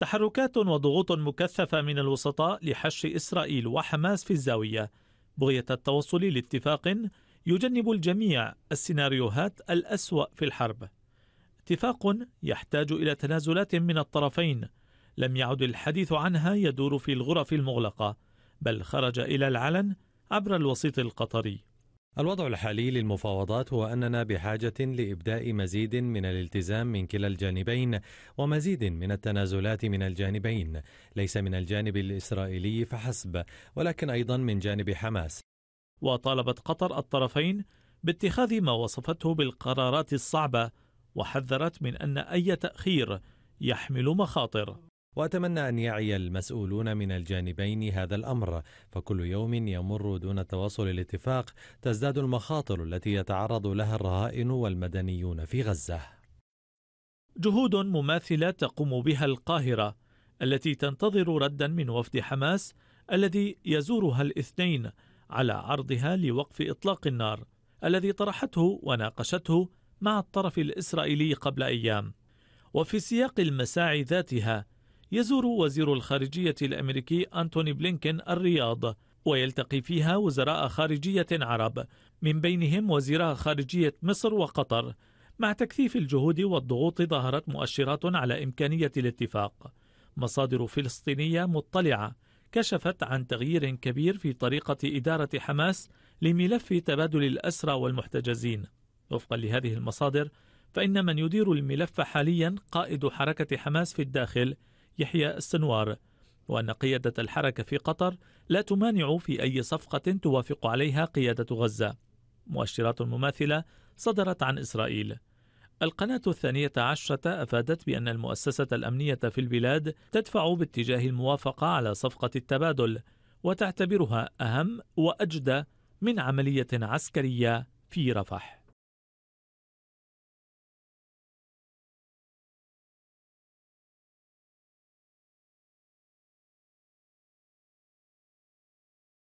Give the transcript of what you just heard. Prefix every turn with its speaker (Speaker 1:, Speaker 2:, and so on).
Speaker 1: تحركات وضغوط مكثفة من الوسطاء لحشر إسرائيل وحماس في الزاوية بغية التوصل لاتفاق يجنب الجميع السيناريوهات الأسوأ في الحرب اتفاق يحتاج إلى تنازلات من الطرفين لم يعد الحديث عنها يدور في الغرف المغلقة بل
Speaker 2: خرج إلى العلن عبر الوسيط القطري الوضع الحالي للمفاوضات هو أننا بحاجة لإبداء مزيد من الالتزام من كلا الجانبين ومزيد من التنازلات من الجانبين ليس من الجانب الإسرائيلي فحسب ولكن أيضا من جانب حماس وطالبت قطر الطرفين باتخاذ ما وصفته بالقرارات الصعبة وحذرت من أن أي تأخير يحمل مخاطر واتمنى ان يعي المسؤولون من الجانبين هذا الامر فكل يوم يمر دون توصل الاتفاق تزداد المخاطر التي يتعرض لها الرهائن والمدنيون في غزه جهود مماثله تقوم
Speaker 1: بها القاهره التي تنتظر ردا من وفد حماس الذي يزورها الاثنين على عرضها لوقف اطلاق النار الذي طرحته وناقشته مع الطرف الاسرائيلي قبل ايام وفي سياق المساعي ذاتها يزور وزير الخارجية الأمريكي أنتوني بلينكين الرياض ويلتقي فيها وزراء خارجية عرب من بينهم وزيرا خارجية مصر وقطر مع تكثيف الجهود والضغوط ظهرت مؤشرات على إمكانية الاتفاق مصادر فلسطينية مطلعة كشفت عن تغيير كبير في طريقة إدارة حماس لملف تبادل الأسرى والمحتجزين وفقا لهذه المصادر فإن من يدير الملف حاليا قائد حركة حماس في الداخل يحيى السنوار وأن قيادة الحركة في قطر لا تمانع في أي صفقة توافق عليها قيادة غزة مؤشرات مماثلة صدرت عن إسرائيل القناة الثانية عشرة أفادت بأن المؤسسة الأمنية في البلاد تدفع باتجاه الموافقة على صفقة التبادل وتعتبرها أهم وأجدى من عملية عسكرية في رفح